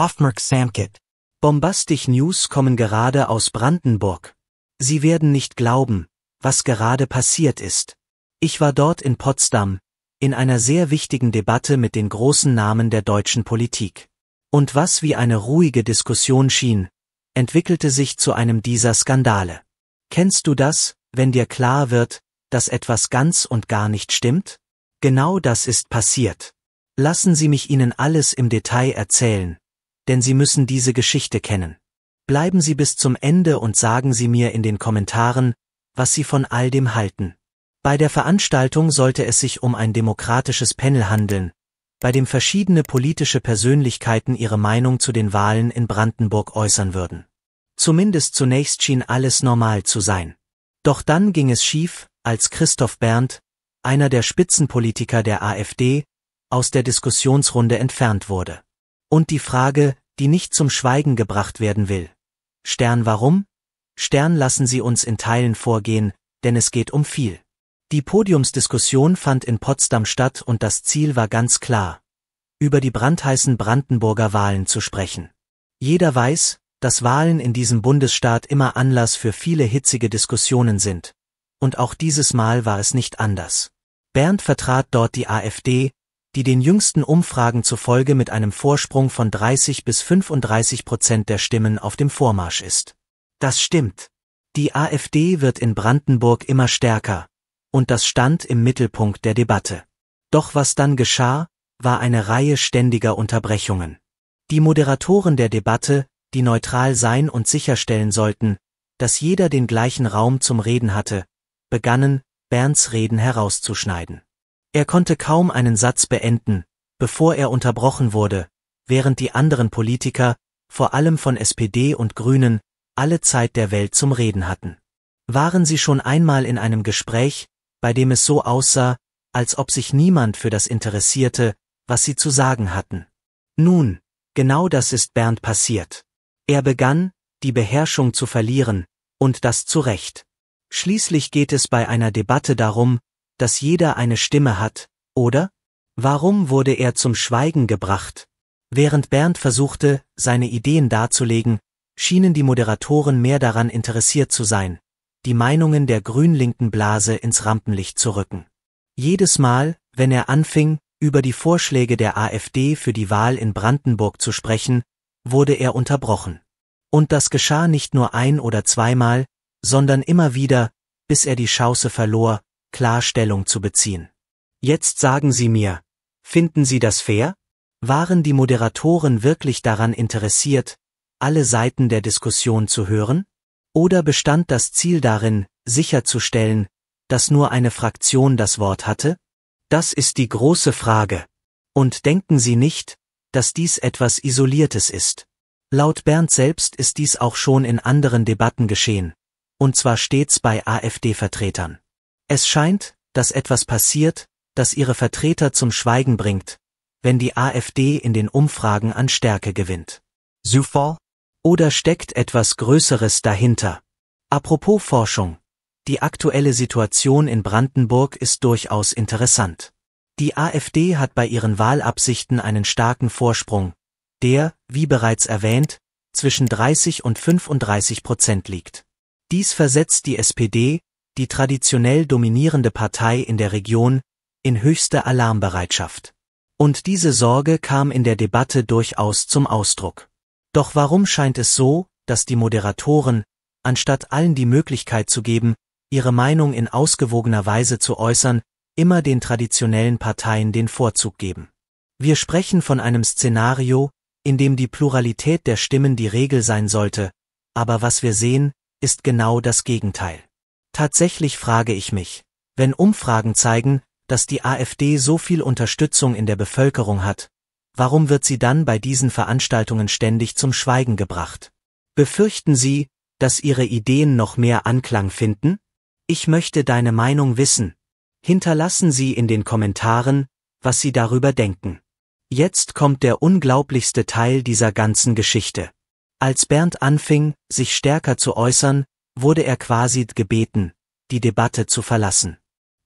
Ofmerk Samkit. Bombastic News kommen gerade aus Brandenburg. Sie werden nicht glauben, was gerade passiert ist. Ich war dort in Potsdam, in einer sehr wichtigen Debatte mit den großen Namen der deutschen Politik. Und was wie eine ruhige Diskussion schien, entwickelte sich zu einem dieser Skandale. Kennst du das, wenn dir klar wird, dass etwas ganz und gar nicht stimmt? Genau das ist passiert. Lassen Sie mich Ihnen alles im Detail erzählen, denn Sie müssen diese Geschichte kennen. Bleiben Sie bis zum Ende und sagen Sie mir in den Kommentaren, was Sie von all dem halten. Bei der Veranstaltung sollte es sich um ein demokratisches Panel handeln, bei dem verschiedene politische Persönlichkeiten ihre Meinung zu den Wahlen in Brandenburg äußern würden. Zumindest zunächst schien alles normal zu sein. Doch dann ging es schief, als Christoph Berndt, einer der Spitzenpolitiker der AfD, aus der Diskussionsrunde entfernt wurde. Und die Frage, die nicht zum Schweigen gebracht werden will. Stern warum? Stern lassen Sie uns in Teilen vorgehen, denn es geht um viel. Die Podiumsdiskussion fand in Potsdam statt und das Ziel war ganz klar, über die brandheißen Brandenburger Wahlen zu sprechen. Jeder weiß, dass Wahlen in diesem Bundesstaat immer Anlass für viele hitzige Diskussionen sind. Und auch dieses Mal war es nicht anders. Bernd vertrat dort die AfD, die den jüngsten Umfragen zufolge mit einem Vorsprung von 30 bis 35 Prozent der Stimmen auf dem Vormarsch ist. Das stimmt. Die AfD wird in Brandenburg immer stärker, und das stand im Mittelpunkt der Debatte. Doch was dann geschah, war eine Reihe ständiger Unterbrechungen. Die Moderatoren der Debatte, die neutral sein und sicherstellen sollten, dass jeder den gleichen Raum zum Reden hatte, begannen, Bernds Reden herauszuschneiden. Er konnte kaum einen Satz beenden, bevor er unterbrochen wurde, während die anderen Politiker, vor allem von SPD und Grünen, alle Zeit der Welt zum Reden hatten. Waren Sie schon einmal in einem Gespräch, bei dem es so aussah, als ob sich niemand für das interessierte, was Sie zu sagen hatten? Nun, genau das ist Bernd passiert. Er begann, die Beherrschung zu verlieren, und das zu Recht. Schließlich geht es bei einer Debatte darum, dass jeder eine Stimme hat, oder? Warum wurde er zum Schweigen gebracht? Während Bernd versuchte, seine Ideen darzulegen, schienen die Moderatoren mehr daran interessiert zu sein, die Meinungen der grünlinken Blase ins Rampenlicht zu rücken. Jedes Mal, wenn er anfing, über die Vorschläge der AfD für die Wahl in Brandenburg zu sprechen, wurde er unterbrochen. Und das geschah nicht nur ein oder zweimal, sondern immer wieder, bis er die Chance verlor, Klarstellung zu beziehen. Jetzt sagen Sie mir, finden Sie das fair? Waren die Moderatoren wirklich daran interessiert, alle Seiten der Diskussion zu hören? Oder bestand das Ziel darin, sicherzustellen, dass nur eine Fraktion das Wort hatte? Das ist die große Frage. Und denken Sie nicht, dass dies etwas Isoliertes ist. Laut Bernd selbst ist dies auch schon in anderen Debatten geschehen, und zwar stets bei AfD-Vertretern. Es scheint, dass etwas passiert, das ihre Vertreter zum Schweigen bringt, wenn die AfD in den Umfragen an Stärke gewinnt. Zufall? Oder steckt etwas Größeres dahinter? Apropos Forschung. Die aktuelle Situation in Brandenburg ist durchaus interessant. Die AfD hat bei ihren Wahlabsichten einen starken Vorsprung, der, wie bereits erwähnt, zwischen 30 und 35 Prozent liegt. Dies versetzt die SPD, die traditionell dominierende Partei in der Region, in höchste Alarmbereitschaft. Und diese Sorge kam in der Debatte durchaus zum Ausdruck. Doch warum scheint es so, dass die Moderatoren, anstatt allen die Möglichkeit zu geben, ihre Meinung in ausgewogener Weise zu äußern, immer den traditionellen Parteien den Vorzug geben? Wir sprechen von einem Szenario, in dem die Pluralität der Stimmen die Regel sein sollte, aber was wir sehen, ist genau das Gegenteil. Tatsächlich frage ich mich, wenn Umfragen zeigen, dass die AfD so viel Unterstützung in der Bevölkerung hat, warum wird sie dann bei diesen Veranstaltungen ständig zum Schweigen gebracht? Befürchten Sie, dass Ihre Ideen noch mehr Anklang finden? Ich möchte deine Meinung wissen. Hinterlassen Sie in den Kommentaren, was Sie darüber denken. Jetzt kommt der unglaublichste Teil dieser ganzen Geschichte. Als Bernd anfing, sich stärker zu äußern, wurde er quasi gebeten, die Debatte zu verlassen.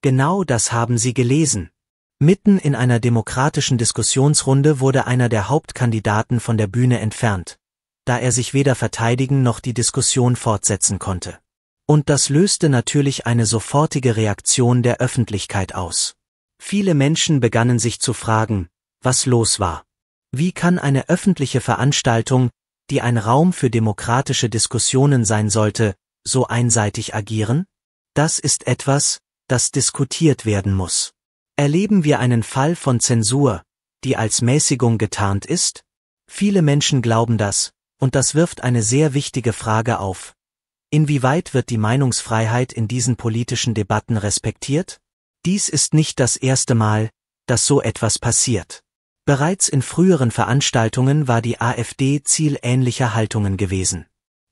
Genau das haben sie gelesen. Mitten in einer demokratischen Diskussionsrunde wurde einer der Hauptkandidaten von der Bühne entfernt, da er sich weder verteidigen noch die Diskussion fortsetzen konnte. Und das löste natürlich eine sofortige Reaktion der Öffentlichkeit aus. Viele Menschen begannen sich zu fragen, was los war. Wie kann eine öffentliche Veranstaltung, die ein Raum für demokratische Diskussionen sein sollte, so einseitig agieren? Das ist etwas, das diskutiert werden muss. Erleben wir einen Fall von Zensur, die als Mäßigung getarnt ist? Viele Menschen glauben das, und das wirft eine sehr wichtige Frage auf. Inwieweit wird die Meinungsfreiheit in diesen politischen Debatten respektiert? Dies ist nicht das erste Mal, dass so etwas passiert. Bereits in früheren Veranstaltungen war die AfD Ziel ähnlicher Haltungen gewesen.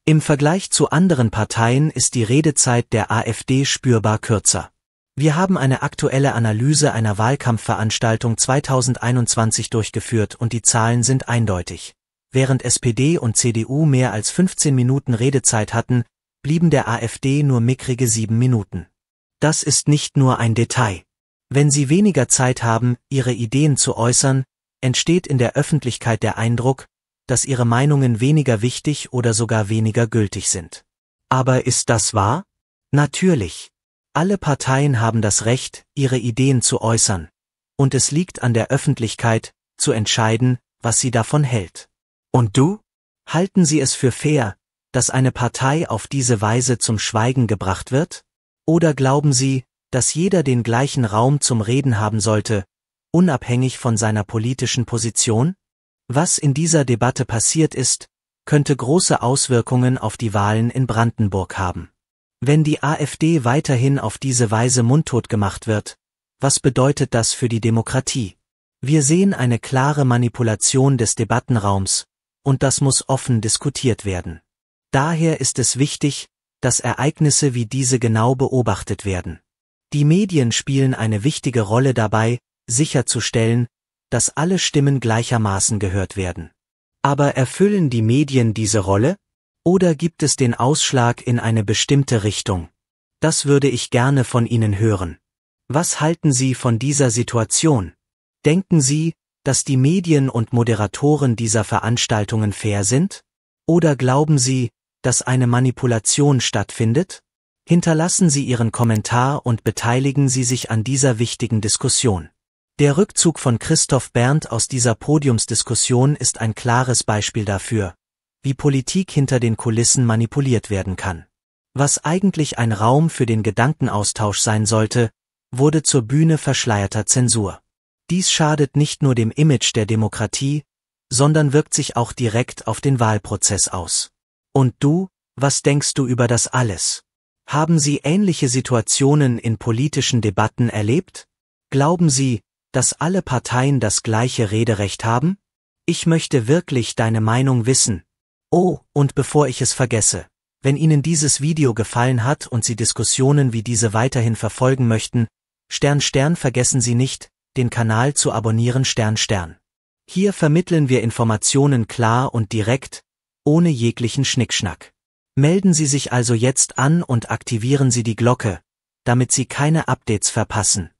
Im Vergleich zu anderen Parteien ist die Redezeit der AfD spürbar kürzer. Wir haben eine aktuelle Analyse einer Wahlkampfveranstaltung 2021 durchgeführt und die Zahlen sind eindeutig. Während SPD und CDU mehr als 15 Minuten Redezeit hatten, blieben der AfD nur mickrige sieben Minuten. Das ist nicht nur ein Detail. Wenn sie weniger Zeit haben, ihre Ideen zu äußern, entsteht in der Öffentlichkeit der Eindruck, dass ihre Meinungen weniger wichtig oder sogar weniger gültig sind. Aber ist das wahr? Natürlich. Alle Parteien haben das Recht, ihre Ideen zu äußern, und es liegt an der Öffentlichkeit, zu entscheiden, was sie davon hält. Und du? Halten Sie es für fair, dass eine Partei auf diese Weise zum Schweigen gebracht wird? Oder glauben Sie, dass jeder den gleichen Raum zum Reden haben sollte, unabhängig von seiner politischen Position? Was in dieser Debatte passiert ist, könnte große Auswirkungen auf die Wahlen in Brandenburg haben. Wenn die AfD weiterhin auf diese Weise mundtot gemacht wird, was bedeutet das für die Demokratie? Wir sehen eine klare Manipulation des Debattenraums, und das muss offen diskutiert werden. Daher ist es wichtig, dass Ereignisse wie diese genau beobachtet werden. Die Medien spielen eine wichtige Rolle dabei, sicherzustellen, dass alle Stimmen gleichermaßen gehört werden. Aber erfüllen die Medien diese Rolle? Oder gibt es den Ausschlag in eine bestimmte Richtung? Das würde ich gerne von Ihnen hören. Was halten Sie von dieser Situation? Denken Sie, dass die Medien und Moderatoren dieser Veranstaltungen fair sind? Oder glauben Sie, dass eine Manipulation stattfindet? Hinterlassen Sie Ihren Kommentar und beteiligen Sie sich an dieser wichtigen Diskussion. Der Rückzug von Christoph Berndt aus dieser Podiumsdiskussion ist ein klares Beispiel dafür, wie Politik hinter den Kulissen manipuliert werden kann. Was eigentlich ein Raum für den Gedankenaustausch sein sollte, wurde zur Bühne verschleierter Zensur. Dies schadet nicht nur dem Image der Demokratie, sondern wirkt sich auch direkt auf den Wahlprozess aus. Und du, was denkst du über das alles? Haben Sie ähnliche Situationen in politischen Debatten erlebt? Glauben Sie, dass alle Parteien das gleiche Rederecht haben? Ich möchte wirklich deine Meinung wissen. Oh, und bevor ich es vergesse, wenn Ihnen dieses Video gefallen hat und Sie Diskussionen wie diese weiterhin verfolgen möchten, Stern Stern vergessen Sie nicht, den Kanal zu abonnieren Stern Stern. Hier vermitteln wir Informationen klar und direkt, ohne jeglichen Schnickschnack. Melden Sie sich also jetzt an und aktivieren Sie die Glocke, damit Sie keine Updates verpassen.